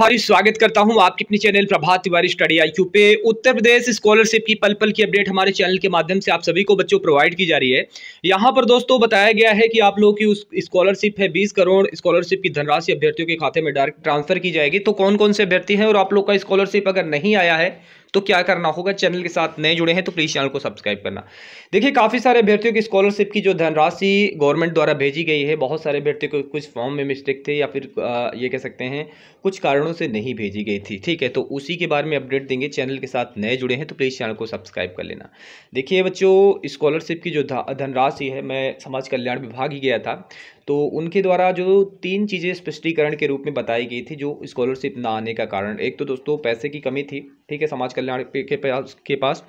भारी स्वागत करता हूं आपके अपने channel Prabhat Tiwari study IQ पे उत्तर प्रदेश स्कॉलरशिप की पल पल की अपडेट हमारे चैनल के माध्यम से आप सभी को बच्चों प्रोवाइड की जा रही है यहां पर दोस्तों बताया गया है कि आप लोगों की उस स्कॉलरशिप है बीस करोड़ स्कॉलरशिप की धनराशि अभ्यर्थियों के खाते में डायरेक्ट ट्रांसफर की जाएगी तो कौन कौन से अभ्यर्थी हैं और आप लोग का स्कॉलरशिप अगर नहीं आया है तो क्या करना होगा चैनल के साथ नए जुड़े हैं तो प्लीज़ चैनल को सब्सक्राइब करना देखिए काफ़ी सारे अभ्यर्थियों की स्कॉलरशिप की जो धनराशि गवर्नमेंट द्वारा भेजी गई है बहुत सारे अभ्यर्थियों को कुछ फॉर्म में मिस्टेक थे या फिर ये कह सकते हैं कुछ कारणों से नहीं भेजी गई थी ठीक है तो उसी के बारे में अपडेट देंगे चैनल के साथ नए जुड़े हैं तो प्लीज़ चैनल को सब्सक्राइब कर लेना देखिए बच्चों स्कॉलरशिप की जो धनराशि है मैं समाज कल्याण विभाग ही गया था तो उनके द्वारा जो तीन चीज़ें स्पष्टीकरण के रूप में बताई गई थी जो स्कॉलरशिप ना आने का कारण एक तो दोस्तों पैसे की कमी थी ठीक है समाज कल्याण के पास के पास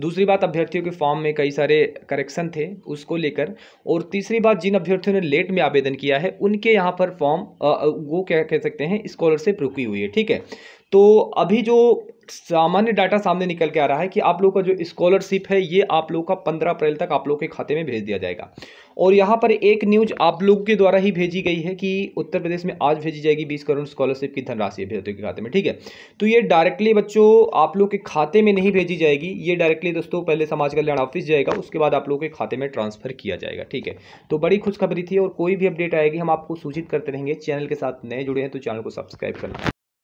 दूसरी बात अभ्यर्थियों के फॉर्म में कई सारे करेक्शन थे उसको लेकर और तीसरी बात जिन अभ्यर्थियों ने लेट में आवेदन किया है उनके यहाँ पर फॉर्म वो क्या कह सकते हैं स्कॉलरशिप रुकी हुई है ठीक है तो अभी जो सामान्य डाटा सामने निकल के आ रहा है कि आप लोग का जो स्कॉलरशिप है ये आप लोग का पंद्रह अप्रैल तक आप लोग के खाते में भेज दिया जाएगा और यहाँ पर एक न्यूज आप लोग के द्वारा ही भेजी गई है कि उत्तर प्रदेश में आज भेजी जाएगी बीस करोड़ स्कॉलरशिप की धनराशि अभ्यर्थियों के खाते में ठीक है तो ये डायरेक्टली बच्चों आप लोग के खाते में नहीं भेजी जाएगी ये डायरेक्टली दोस्तों पहले समाज कल्याण ऑफिस जाएगा उसके बाद आप लोग के खाते में ट्रांसफर किया जाएगा ठीक है तो बड़ी खुशखबरी थी और कोई भी अपडेट आएगी हम आपको सूचित करते रहेंगे चैनल के साथ नए जुड़े हैं तो चैनल को सब्सक्राइब करना